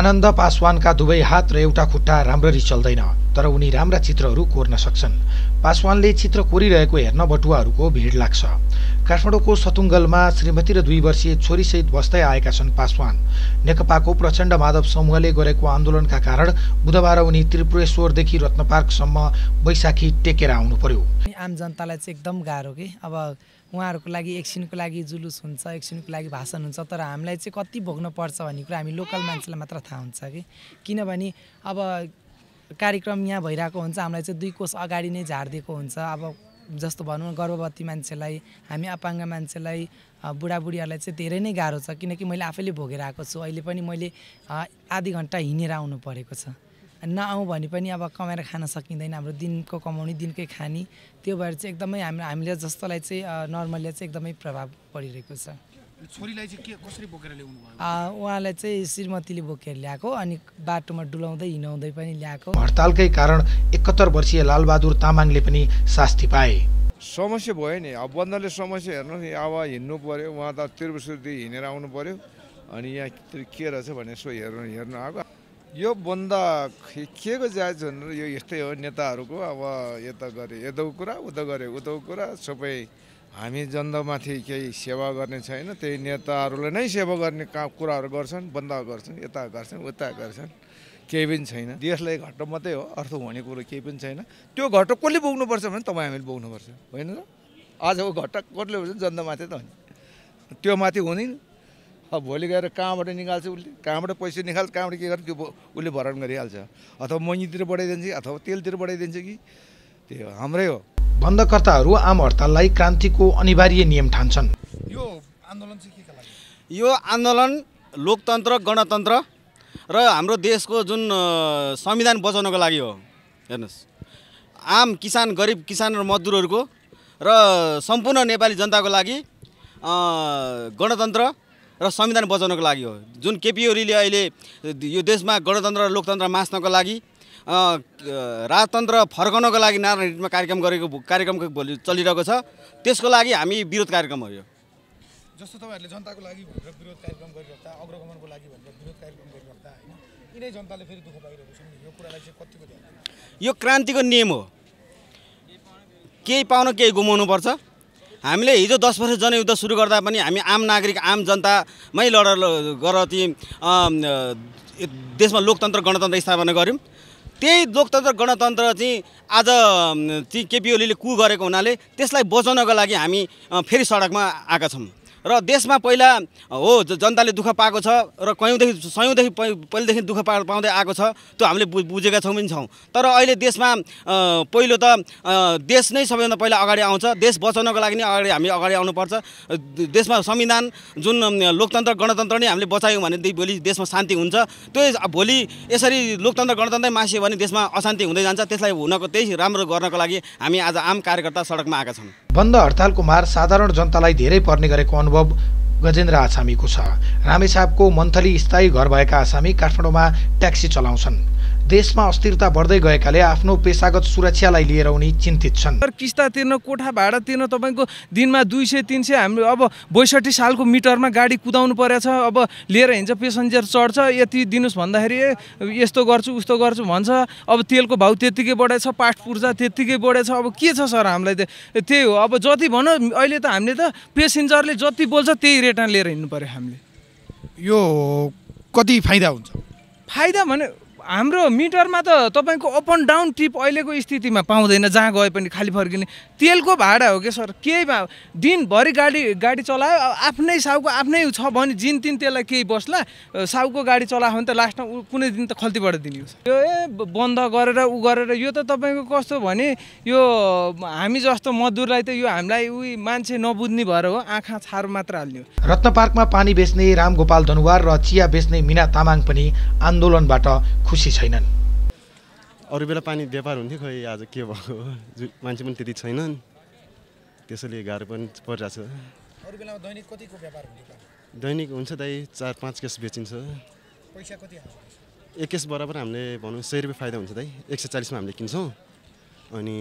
आनन्द पासवानका दुवै हात र एउटा खुट्टा राम्ररी चल्दैन तर उनी राम्रा चित्रहरू कोर्न सक्छन् पासवानले चित्र कोरिरहेको हेर्न बटुवाहरूको भिड लाग्छ काठमाडौँको सतुङ्गलमा श्रीमती र दुई वर्षीय छोरीसहित बस्दै आएका छन् पासवान नेकपाको प्रचण्ड माधव समूहले गरेको आन्दोलनका कारण बुधबार उनी त्रिपुरेश्वरदेखि रत्नपार्कसम्म बैशाखी टेकेर आउनु पर्यो आम जनतालाई चाहिँ एकदम गाह्रो कि अब उहाँहरूको लागि एकछिनको लागि जुलुस हुन्छ एकछिनको लागि भाषण हुन्छ तर हामीलाई चाहिँ कति भोग्नुपर्छ भन्ने कुरा हामी लोकल मान्छेलाई मात्र थाहा हुन्छ कि किनभने अब कार्यक्रम यहाँ भइरहेको हुन्छ हामीलाई चाहिँ दुई कोष अगाडि नै झारिदिएको हुन्छ अब जस्तो भनौँ गर्भवती मान्छेलाई हामी अपाङ्ग मान्छेलाई बुढाबुढीहरूलाई चाहिँ धेरै नै गाह्रो छ किनकि मैले आफैले भोगेर आएको छु अहिले पनि मैले आधी घन्टा हिँडेर आउनु परेको छ नआउँ भने पनि अब कमाएर खान सकिँदैन हाम्रो दिनको कमाउने दिनकै खानी त्यो भएर चाहिँ एकदमै हाम्रो हामीले जस्तोलाई चाहिँ नर्मलले चाहिँ एकदमै प्रभाव परिरहेको छ छोरीलाई चाहिँ के कसरी बोकेर ल्याउनु भयो उहाँलाई चाहिँ श्रीमतीले बोकेर ल्याएको अनि बाटोमा डुलाउँदै हिँडाउँदै पनि ल्याएको हडतालकै कारण एकहत्तर वर्षीय लालबहादुर तामाङले पनि शास्ति पाए समस्या भयो नि अब बन्दले समस्या हेर्नु नि अब हिँड्नु पर्यो उहाँ त त्रिवेश्वरदेखि हिँडेर आउनु पर्यो अनि यहाँ के रहेछ भने यसो हेर्नु हेर्नु आएको यो बन्द के को जायज भनेर यो यस्तै हो नेताहरूको अब यता गरे यताको कुरा उता गरे उताको कुरा सबै हामी जनतामाथि केही सेवा गर्ने छैन त्यही नेताहरूले नै सेवा गर्ने काम कुराहरू गर्छन् बन्द गर्छन् यता गर्छन् उता गर्छन् केही पनि छैन देशलाई घट्टो मात्रै हो अर्थ हुने कुरो केही पनि छैन त्यो घट्टो कसले बोक्नुपर्छ भने तपाईँ हामीले बोक्नुपर्छ होइन र आजको घट्टा कसले हुन्छ जनतामाथि त होइन त्यो माथि हुँदैन अब भोलि गएर कहाँबाट निकाल्छ उसले कहाँबाट पैसा निकाल्छ कहाँबाट के गर्छ त्यो उसले भरण गरिहाल्छ अथवा मैनीतिर बढाइदिन्छ अथवा तेलतिर बढाइदिन्छ कि त्यो हाम्रै हो बन्दकर्ताहरू आम हडताललाई क्रान्तिको अनिवार्य नियम ठान्छन् यो आन्दोलन चाहिँ यो आन्दोलन लोकतन्त्र गणतन्त्र र हाम्रो देशको जुन संविधान बचाउनको लागि हो हेर्नुहोस् आम किसान गरिब किसान र मजदुरहरूको र सम्पूर्ण नेपाली जनताको लागि गणतन्त्र र संविधान बचाउनको लागि हो जुन केपी ओलीले अहिले यो देशमा गणतन्त्र र लोकतन्त्र मास्नको लागि राजतन्त्र फर्काउनको लागि नारायण हिटमा कार्यक्रम गरेको कार्यक्रम भोलि चलिरहेको छ त्यसको लागि हामी विरोध कार्यक्रम हो यो जस्तो तपाईँहरूले जनताको लागि विरोध कार्यक्रम गरिरहँदा अग्रगमनको लागि भनेर विरोध कार्यक्रम गरिरहँदा होइन यिनै जनताले फेरि दुःख पाइरहेको छ यो कुरालाई चाहिँ कतिको ध्यान यो क्रान्तिको नियम हो केही पाउन केही गुमाउनुपर्छ हामीले हिजो दस वर्ष जनयुद्ध सुरु गर्दा पनि हामी आम नागरिक आम जनतामै लड गरेर ती देशमा लोकतन्त्र गणतन्त्र स्थापना गऱ्यौँ त्यही लोकतन्त्र गणतन्त्र चाहिँ आज चाहिँ केपी ओलीले कु गरेको हुनाले त्यसलाई बचाउनको लागि हामी फेरि सडकमा आएका छौँ र देशमा पहिला हो जनताले दुःख पाएको छ र कयौँदेखि सयौँदेखि पहिलेदेखि दुःख पा पाउँदै आएको छ त्यो हामीले बुझेका छौँ पनि छौँ तर अहिले देशमा पहिलो त देश नै सबैभन्दा पहिला अगाडि आउँछ देश बचाउनको लागि नै अगाडि हामी अगाडि आउनुपर्छ देशमा संविधान जुन लोकतन्त्र गणतन्त्र नै हामीले बचायौँ भने भोलि देशमा शान्ति हुन्छ त्यो भोलि यसरी लोकतन्त्र गणतन्त्रै मासियो भने देशमा अशान्ति हुँदै जान्छ त्यसलाई हुनको त्यही राम्रो गर्नको लागि हामी आज आम कार्यकर्ता सडकमा आएका छौँ बन्द हडतालको मार साधारण जनतालाई धेरै पर्ने गरेको अनुभव गजेन्द्र आसामीको छ रामेछापको मन्थली स्थायी घर भएका आसामी काठमाडौँमा ट्याक्सी चलाउँछन् देशमा अस्थिरता बढ्दै गएकाले आफ्नो पेसागत सुरक्षालाई लिएर उनी चिन्तित छन् किस्ता तिर्न कोठा भाडा तिर्न तपाईँको दिनमा दुई सय तिन सय हाम्रो अब बैसठी सालको मिटरमा गाडी कुदाउनु परेछ अब लिएर हिँड्छ पेसेन्जर चढ्छ यति दिनुहोस् भन्दाखेरि यस्तो गर्छु उस्तो गर्छु भन्छ अब तेलको भाउ त्यत्तिकै बढेछ पाठ पूर्जा त्यत्तिकै बढेछ अब के छ सर हामीलाई त्यही हो अब जति भन अहिले त हामीले त पेसेन्जरले जति बोल्छ त्यही रेटमा लिएर हिँड्नु पऱ्यो हामीले यो कति फाइदा हुन्छ फाइदा भने हाम्रो मिटरमा त तपाईँको अप एन्ड डाउन टिप अहिलेको स्थितिमा पाउँदैन जहाँ गए पनि खालि फर्किने तेलको भाडा हो क्या सर केही भा दिनभरि गाडी गाडी चलायो आफ्नै साउको आफ्नै छ भने जिन तिन त्यसलाई केही बस्ला साउको गाडी चलायो भने त लास्टमा कुनै दिन त खल्तीबाट दिने हो यो ए बन्द गरेर ऊ गरेर यो त तपाईँको कस्तो भने यो हामी जस्तो मजदुरलाई त यो हामीलाई उयो मान्छे नबुझ्ने भएर हो आँखा छारो मात्र हाल्ने हो रत्न पार्कमा पानी बेच्ने रामगोपाल धनुवार र चिया बेच्ने मिना तामाङ पनि आन्दोलनबाट खुसी छैनन् अरू बेला पानी व्यापार हुन्थ्यो खोइ आज के भएको मान्छे पनि त्यति छैनन् त्यसैले गाह्रो पनि परिरहेको छ दैनिक हुन्छ दाइ चार पाँच केस बेचिन्छ एक केस बराबर हामीले भनौँ सय रुपियाँ फाइदा हुन्छ दाइ एक सय चालिसमा हामीले किन्छौँ अनि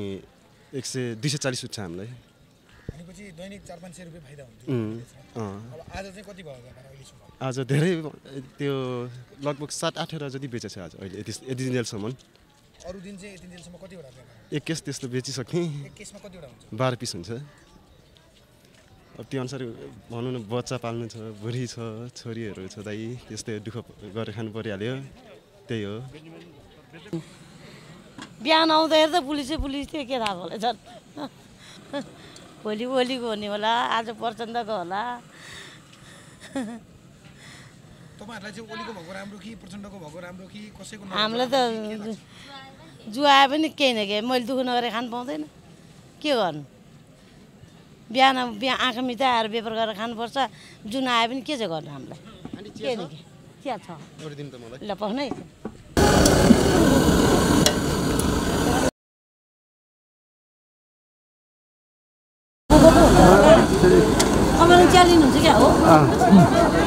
एक सय दुई सय चालिस उठ्छ हामीलाई त्यसपछि दैनिक चार पाँच सय रुपियाँ फाइदा हुन्थ्यो अब आज चाहिँ कति भयो आज धेरै त्यो लगभग सात आठवटा जति बेचेको छ आज अहिले यति यति जेलसम्म अरू दिन चाहिँ यति जेलसम्म कतिवटा एक केस त्यस्तो बेचिसक्ने बाह्र पिस हुन्छ अब त्यो अनुसार भनौँ न बच्चा पाल्नु छ बुढी छ छोरीहरू छ दाइ त्यस्तै दुःख गरेर खानु परिहाल्यो त्यही हो बिहान आउँदाखेरि त पुलिसै पुलिस थियो के थाहा भएछ भोलि ओलीको हुने होला आज प्रचण्डको होला हामीलाई त जुवा पनि केही न केही मैले दुःख नगरेर खानु पाउँदैन के गर्नु बिहान बिहान आँखा आएर व्यापार गरेर खानुपर्छ जुन आए पनि के चाहिँ गर्नु हामीलाई के न के छ ल पाउनै चिया लिनुहुन्छ क्या हो